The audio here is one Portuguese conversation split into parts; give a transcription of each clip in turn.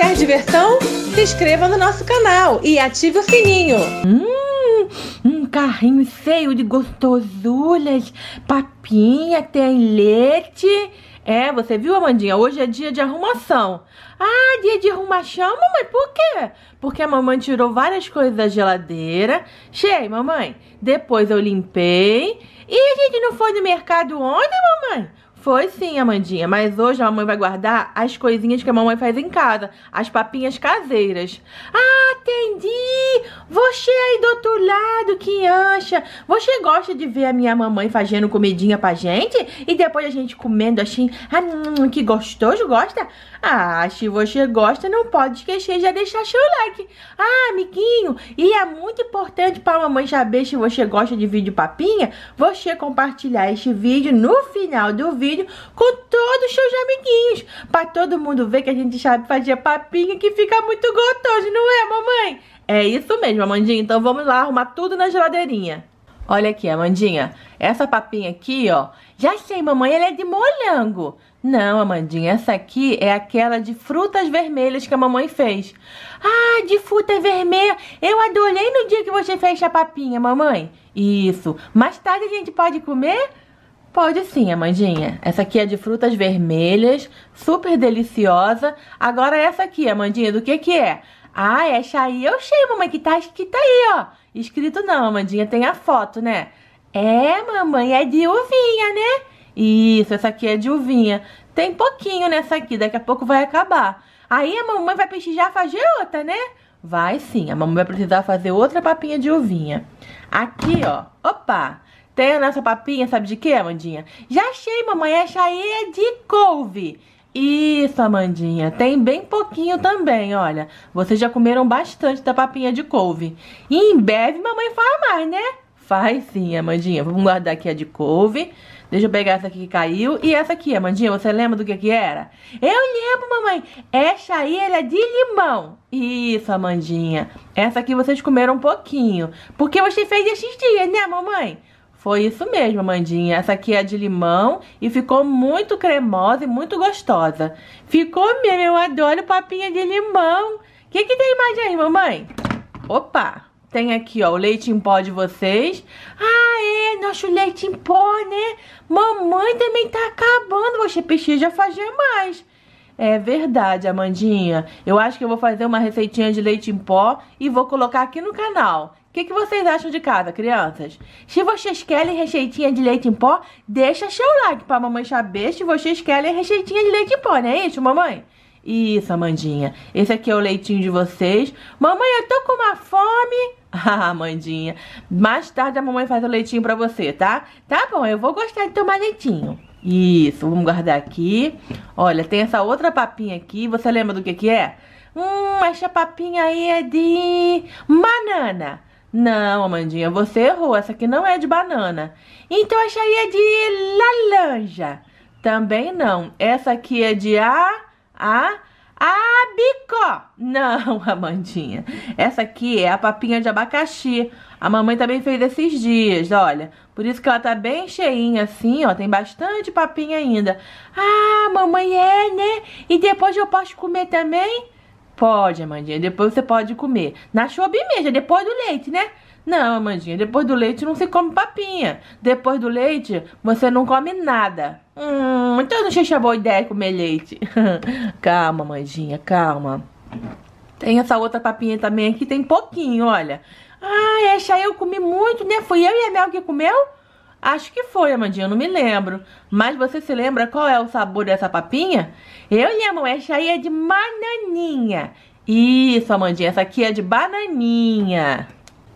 Quer diversão? Se inscreva no nosso canal e ative o sininho. Hum, um carrinho cheio de gostosulhas, papinha, tem leite. É, você viu, Amandinha? Hoje é dia de arrumação. Ah, dia de arrumação, mamãe, por quê? Porque a mamãe tirou várias coisas da geladeira. Cheio, mamãe. Depois eu limpei. E a gente não foi no mercado ontem, mamãe? Foi sim, Amandinha, mas hoje a mamãe vai guardar as coisinhas que a mamãe faz em casa, as papinhas caseiras. Ah, entendi! Você aí do outro lado, que ancha! Você gosta de ver a minha mamãe fazendo comidinha pra gente? E depois a gente comendo assim, ah, hum, que gostoso, gosta? Ah, se você gosta, não pode esquecer de deixar seu like. Ah, amiguinho, e é muito importante pra mamãe saber se você gosta de vídeo papinha, você compartilhar este vídeo no final do vídeo vídeo com todos os seus amiguinhos. Pra todo mundo ver que a gente sabe fazer papinha que fica muito gostoso, não é, mamãe? É isso mesmo, Amandinha. Então vamos lá arrumar tudo na geladeirinha. Olha aqui, Amandinha. Essa papinha aqui, ó. Já sei, mamãe, ela é de molango. Não, Amandinha, essa aqui é aquela de frutas vermelhas que a mamãe fez. Ah, de fruta vermelha. Eu adorei no dia que você fez a papinha, mamãe. Isso. Mais tarde a gente pode comer? Pode sim, Amandinha. Essa aqui é de frutas vermelhas, super deliciosa. Agora essa aqui, Amandinha, do que que é? Ah, é aí eu achei, mamãe, que tá escrito tá aí, ó. Escrito não, Amandinha, tem a foto, né? É, mamãe, é de uvinha, né? Isso, essa aqui é de uvinha. Tem pouquinho nessa aqui, daqui a pouco vai acabar. Aí a mamãe vai prestigiar fazer outra, né? Vai sim, a mamãe vai precisar fazer outra papinha de uvinha. Aqui, ó, opa! Tem nossa papinha, sabe de quê, Amandinha? Já achei, mamãe, essa aí é de couve. Isso, Amandinha. Tem bem pouquinho também, olha. Vocês já comeram bastante da papinha de couve. E em breve mamãe fala mais, né? Faz sim, Amandinha. Vamos guardar aqui a de couve. Deixa eu pegar essa aqui que caiu. E essa aqui, Amandinha, você lembra do que que era? Eu lembro, mamãe. Essa aí, ela é de limão. Isso, Amandinha. Essa aqui vocês comeram um pouquinho. Porque você fez esses dias, né, mamãe? Foi isso mesmo, Mandinha. Essa aqui é de limão e ficou muito cremosa e muito gostosa. Ficou mesmo, eu adoro papinha de limão. O que, que tem mais aí, mamãe? Opa! Tem aqui, ó, o leite em pó de vocês. Ah, é, nosso leite em pó, né? Mamãe também tá acabando. Você precisa fazer mais. É verdade, Amandinha. Eu acho que eu vou fazer uma receitinha de leite em pó e vou colocar aqui no canal. O que, que, vocês acham de casa, crianças? Se vocês querem receitinha de leite em pó, deixa seu like pra mamãe saber se vocês querem receitinha de leite em pó, não é isso, mamãe? Isso, Amandinha. Esse aqui é o leitinho de vocês. Mamãe, eu tô com uma fome. Ah, Amandinha. Mais tarde a mamãe faz o leitinho pra você, tá? Tá bom, eu vou gostar de tomar leitinho. Isso, vamos guardar aqui. Olha, tem essa outra papinha aqui. Você lembra do que que é? Hum, essa papinha aí é de banana. Não, Amandinha, você errou. Essa aqui não é de banana. Então acharia é de laranja. Também não. Essa aqui é de a a abicó. Não, Amandinha. Essa aqui é a papinha de abacaxi. A mamãe também fez esses dias, olha. Por isso que ela tá bem cheinha assim, ó. Tem bastante papinha ainda. Ah, mamãe é, né? E depois eu posso comer também? Pode, Amandinha, depois você pode comer. Na sobremesa, depois do leite, né? Não, Amandinha, depois do leite não se come papinha. Depois do leite, você não come nada. Hum, então não achei boa ideia comer leite. calma, Amandinha, calma. Tem essa outra papinha também aqui, tem pouquinho, olha. Ah, essa eu comi muito, né? Fui eu e a Mel que comeu? Acho que foi, Amandinha, eu não me lembro. Mas você se lembra qual é o sabor dessa papinha? Eu lembro, essa aí é de bananinha. Isso, Amandinha, essa aqui é de bananinha.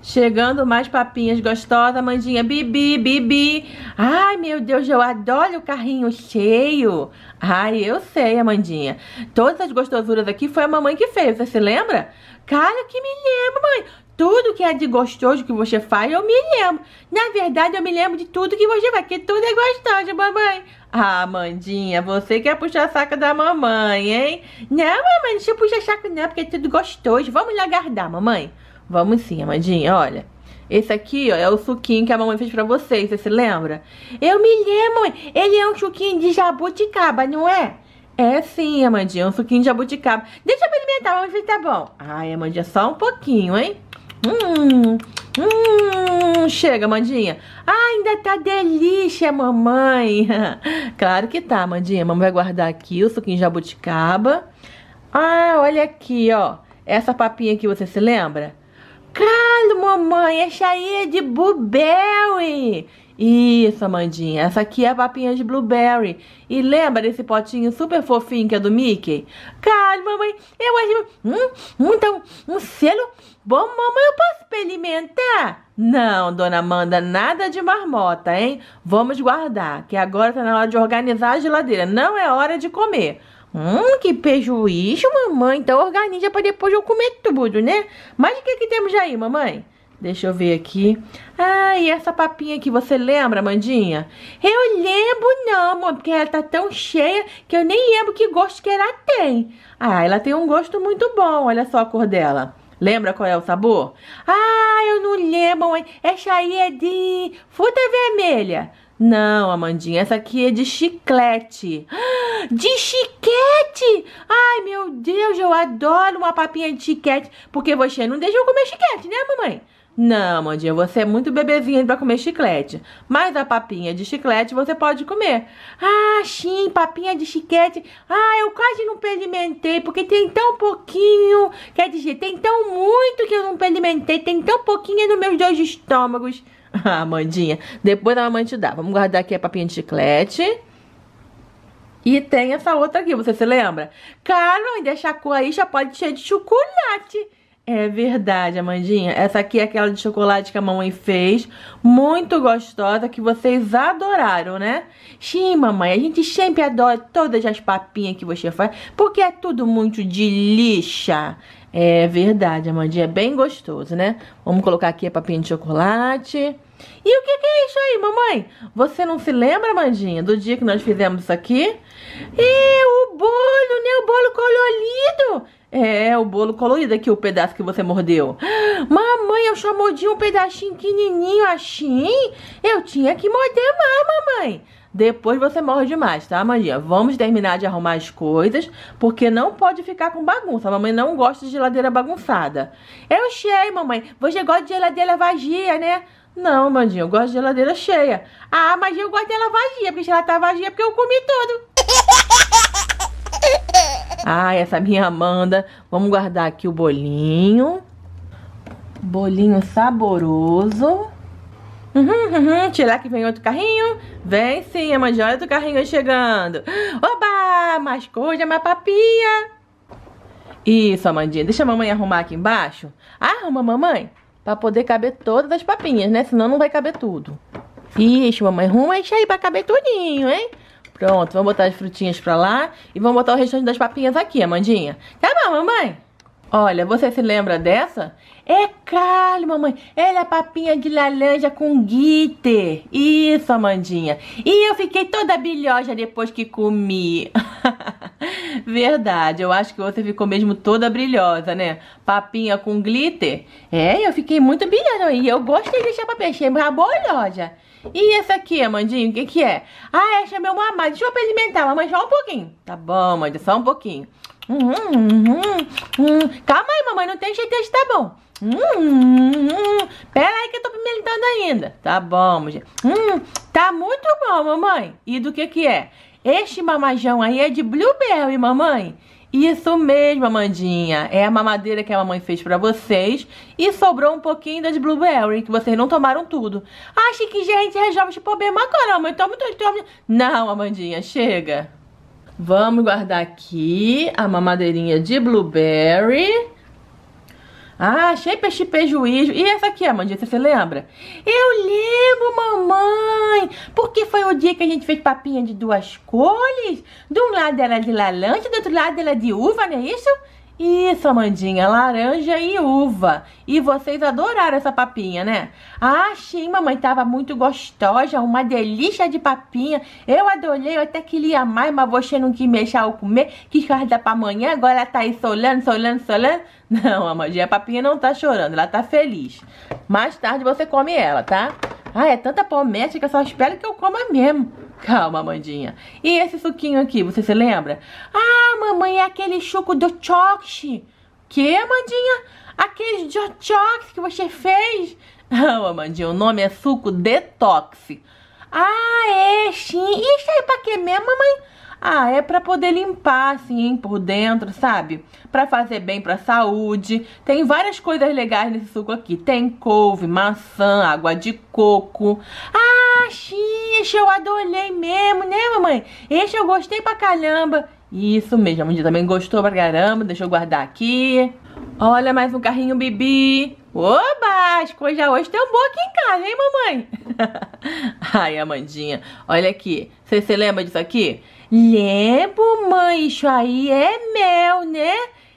Chegando mais papinhas gostosas, Amandinha. Bibi, Bibi. Ai, meu Deus, eu adoro o carrinho cheio. Ai, eu sei, Amandinha. Todas as gostosuras aqui foi a mamãe que fez, você se lembra? Cara, que me lembro, mãe tudo que é de gostoso que você faz, eu me lembro. Na verdade, eu me lembro de tudo que você faz, porque tudo é gostoso, mamãe. Ah, Mandinha, você quer puxar saco da mamãe, hein? Não, mamãe, não eu puxar saco não, porque é tudo gostoso. Vamos guardar, mamãe? Vamos sim, Amandinha, olha. Esse aqui, ó, é o suquinho que a mamãe fez pra vocês, você se lembra? Eu me lembro, mãe. Ele é um suquinho de jabuticaba, não é? É sim, Amandinha, é um suquinho de jabuticaba. Deixa eu experimentar, mamãe, se tá bom. Ai, Amandinha, só um pouquinho, hein? Hum, hum, chega, Mandinha. Ah, ainda tá delícia, mamãe. claro que tá, Mandinha. Mamãe vai guardar aqui o suquinho de jabuticaba. Ah, olha aqui, ó. Essa papinha aqui, você se lembra? Claro, mamãe, essa aí é de blueberry. Isso, Amandinha. Essa aqui é a papinha de blueberry. E lembra desse potinho super fofinho que é do Mickey? Calma, mamãe. Eu acho... Hum, então, um selo? Bom, mamãe, eu posso experimentar? Não, dona Amanda, nada de marmota, hein? Vamos guardar, que agora tá na hora de organizar a geladeira. Não é hora de comer. Hum, que prejuízo, mamãe. Então organiza para depois eu comer tudo, né? Mas o que que temos aí, mamãe? Deixa eu ver aqui. Ah, e essa papinha aqui, você lembra, Mandinha? Eu lembro não, amor, porque ela tá tão cheia que eu nem lembro que gosto que ela tem. Ah, ela tem um gosto muito bom, olha só a cor dela. Lembra qual é o sabor? Ah, eu não lembro, mãe. Essa aí é de fruta vermelha. Não, Amandinha, essa aqui é de chiclete. De chiquete! Ai, meu Deus, eu adoro uma papinha de chiquete. Porque você não deixa eu comer chiquete, né, mamãe? Não, Mandinha, você é muito bebezinha pra comer chiclete. Mas a papinha de chiclete você pode comer. Ah, sim, papinha de chiclete. Ah, eu quase não pedimentei porque tem tão pouquinho. Quer dizer, tem tão muito que eu não pedimentei. Tem tão pouquinho nos meus dois estômagos. Ah, Mandinha, depois a mamãe te dá. Vamos guardar aqui a papinha de chiclete. E tem essa outra aqui, você se lembra? Carol, ainda a aí já pode ser de chocolate. É verdade, Amandinha. Essa aqui é aquela de chocolate que a mamãe fez. Muito gostosa, que vocês adoraram, né? Sim, mamãe, a gente sempre adora todas as papinhas que você faz, porque é tudo muito de lixa. É verdade, Amandinha. É bem gostoso, né? Vamos colocar aqui a papinha de chocolate. E o que, que, é isso aí, mamãe? Você não se lembra, amandinha, do dia que nós fizemos isso aqui? E o bolo, né? O bolo colorido. É, o bolo colorido aqui, o pedaço que você mordeu. Mamãe, eu só mordi um pedacinho pequenininho assim. Eu tinha que morder mais, mamãe. Depois você morre demais, tá, Maria? Vamos terminar de arrumar as coisas, porque não pode ficar com bagunça. mamãe não gosta de geladeira bagunçada. Eu cheio mamãe. Você gosta de geladeira vazia, né? Não, Mandinha, eu gosto de geladeira cheia. Ah, mas eu gosto dela vazia, porque se ela tá vazia, é porque eu comi tudo. Ai, essa minha Amanda. Vamos guardar aqui o bolinho. Bolinho saboroso. Uhum, uhum. uhum. Tirar que vem outro carrinho. Vem sim, a olha o carrinho chegando. Oba! Mais coisa, mais papinha. Isso, Amandinha. Deixa a mamãe arrumar aqui embaixo. Arruma, mamãe. Pra poder caber todas as papinhas, né? Senão não vai caber tudo. Isso, mamãe. Arruma isso aí pra caber tudinho, hein? Pronto, vamos botar as frutinhas pra lá e vamos botar o restante das papinhas aqui, Amandinha. Tá bom, mamãe? Olha, você se lembra dessa? É calho, mamãe. Ela é papinha de laranja com glitter, Isso, Amandinha. E eu fiquei toda brilhosa depois que comi. Verdade, eu acho que você ficou mesmo toda brilhosa, né? Papinha com glitter. É, eu fiquei muito brilhosa e eu gostei de deixar papinha, achei a e esse aqui, Amandinho, o que que é? Ah, é é meu mamãe, Deixa eu experimentar, mamãe, só um pouquinho. Tá bom, Amandinha, só um pouquinho. Hum hum, hum, hum, hum, Calma aí, mamãe, não tem jeito de tá bom. Hum, hum, Pera aí que eu tô pimentando ainda. Tá bom, Amandinha. Hum, tá muito bom, mamãe. E do que que é? Este mamajão aí é de blueberry, mamãe. Isso mesmo, Amandinha. É a mamadeira que a mamãe fez para vocês. E sobrou um pouquinho das blueberry, que vocês não tomaram tudo. Acha que gente resolve esse problema? Caramba, eu muito tomo, tomo. Não, Amandinha, chega. Vamos guardar aqui a mamadeirinha de blueberry. Ah, peixe chipei juízo. E essa aqui, Amandinha, você lembra? Eu lembro, mamãe, porque foi o dia que a gente fez papinha de duas cores. De um lado era de laranja, do outro lado era de uva, não é isso? Isso, Amandinha, laranja e uva. E vocês adoraram essa papinha, né? Ah, sim, mamãe, tava muito gostosa, uma delícia de papinha. Eu adorei, eu até queria mais, mas você não quis mexer ao comer, quis guardar pra amanhã, agora ela tá aí solando, solando, solando. Não, Amandinha, a papinha não tá chorando, ela tá feliz. Mais tarde você come ela, tá? Ah, é tanta promessa que eu só espero que eu coma mesmo. Calma, Amandinha. E esse suquinho aqui, você se lembra? Ah, mamãe, é aquele suco do choque. Que, Amandinha? Aquele do choque que você fez? Não, Amandinha, o nome é suco detox. Ah, é, sim. Isso aí pra quê mesmo, mamãe? Ah, é pra poder limpar, assim, por dentro, sabe? Pra fazer bem pra saúde. Tem várias coisas legais nesse suco aqui. Tem couve, maçã, água de coco. Ah, sim! Esse eu adorei mesmo, né, mamãe? Esse eu gostei pra caramba. Isso mesmo, a Mandinha também gostou pra caramba. Deixa eu guardar aqui. Olha mais um carrinho Bibi. Oba, as coisas hoje estão boas aqui em casa, hein, mamãe? Ai, Amandinha, olha aqui. Você lembra disso aqui? Lembro, mãe, isso aí é mel, né?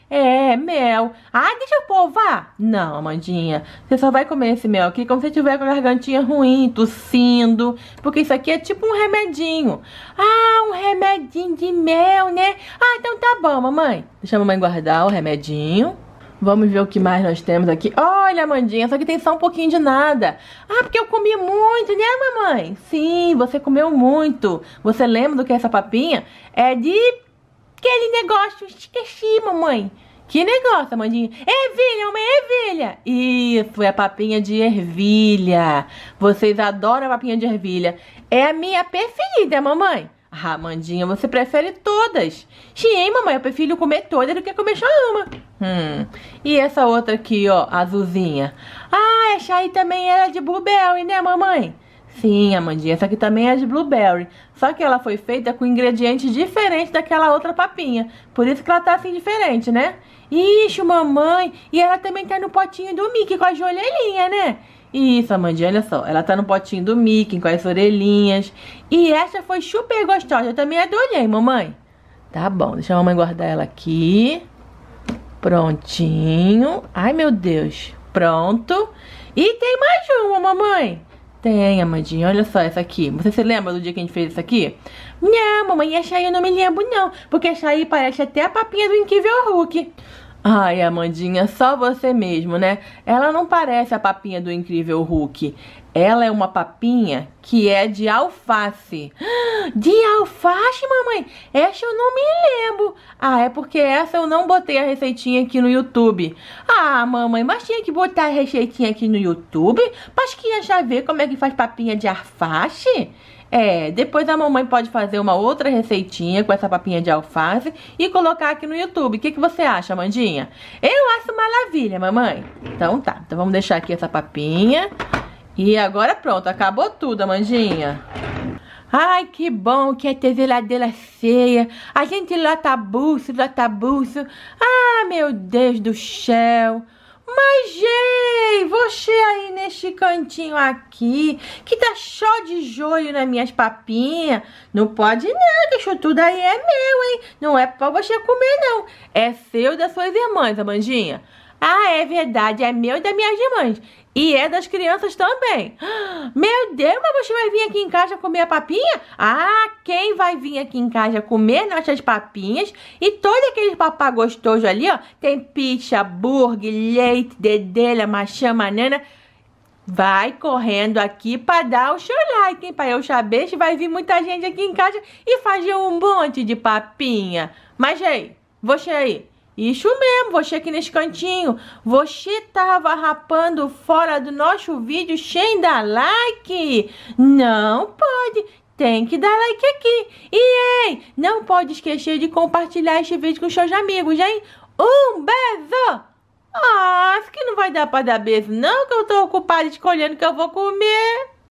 É, mel. Ah, deixa eu provar. Não, Amandinha. Você só vai comer esse mel aqui quando você tiver com a gargantinha ruim, tossindo. Porque isso aqui é tipo um remedinho. Ah, um remedinho de mel, né? Ah, então tá bom, mamãe. Deixa a mamãe guardar o remedinho. Vamos ver o que mais nós temos aqui. Olha, Amandinha, só que tem só um pouquinho de nada. Ah, porque eu comi muito, né, mamãe? Sim, você comeu muito. Você lembra do que é essa papinha? É de Aquele negócio, esqueci, mamãe. Que negócio, Amandinha? Ervilha, uma ervilha! Isso, é papinha de ervilha. Vocês adoram a papinha de ervilha. É a minha preferida, mamãe. Ah, Amandinha, você prefere todas. Sim, mamãe, eu prefiro comer todas do que comer só uma. Hum, e essa outra aqui, ó, azulzinha. Ah, essa aí também era de blueberry, né, mamãe? Sim, Amandinha, essa aqui também é de blueberry, só que ela foi feita com ingrediente diferente daquela outra papinha, por isso que ela tá assim diferente, né? Ixi, mamãe, e ela também tá no potinho do Mickey com as orelhinhas, né? Isso, Amandinha, olha só, ela tá no potinho do Mickey com as orelhinhas, e essa foi super gostosa, eu também adorei, mamãe. Tá bom, deixa a mamãe guardar ela aqui, prontinho, ai meu Deus, pronto, e tem mais uma, mamãe. Tem, Amandinha, olha só essa aqui. Você se lembra do dia que a gente fez isso aqui? Não, mamãe, a Chay eu não me lembro não, porque a Chay parece até a papinha do Incrível Hulk. Ai, Amandinha, só você mesmo, né? Ela não parece a papinha do Incrível Hulk. Ela é uma papinha que é de alface. De alface, mamãe? Essa eu não me lembro. Ah, é porque essa eu não botei a receitinha aqui no YouTube. Ah, mamãe, mas tinha que botar a receitinha aqui no YouTube para que já ver como é que faz papinha de alface. É, depois a mamãe pode fazer uma outra receitinha com essa papinha de alface e colocar aqui no YouTube. O que, que você acha, Mandinha? Eu acho maravilha, mamãe. Então tá, então vamos deixar aqui essa papinha. E agora pronto, acabou tudo, Amandinha. Ai, que bom que a TV ladeira é feia. A gente lota buço, lota buço. Ah, meu Deus do céu. Mas, gente, você aí neste cantinho aqui, que tá só de joio nas minhas papinhas, não pode não, que isso tudo aí é meu, hein? Não é pra você comer, não. É seu das suas irmãs, Amandinha. Ah, é verdade, é meu e das minhas irmãs. E é das crianças também. Meu Deus, mas você vai vir aqui em casa comer a papinha? Ah, quem vai vir aqui em casa comer nossas papinhas? E todo aquele papá gostoso ali, ó. Tem pizza, hambúrguer, leite, dedelha, machã, banana. Vai correndo aqui para dar o seu like, hein? Para eu saber se vai vir muita gente aqui em casa e fazer um monte de papinha. Mas aí, você aí, isso mesmo, você aqui nesse cantinho. Você tava rapando fora do nosso vídeo sem dar like? Não pode. Tem que dar like aqui. E ei, não pode esquecer de compartilhar este vídeo com seus amigos, hein? Um beijo! Ah, acho que não vai dar pra dar beijo não, que eu tô ocupada escolhendo o que eu vou comer.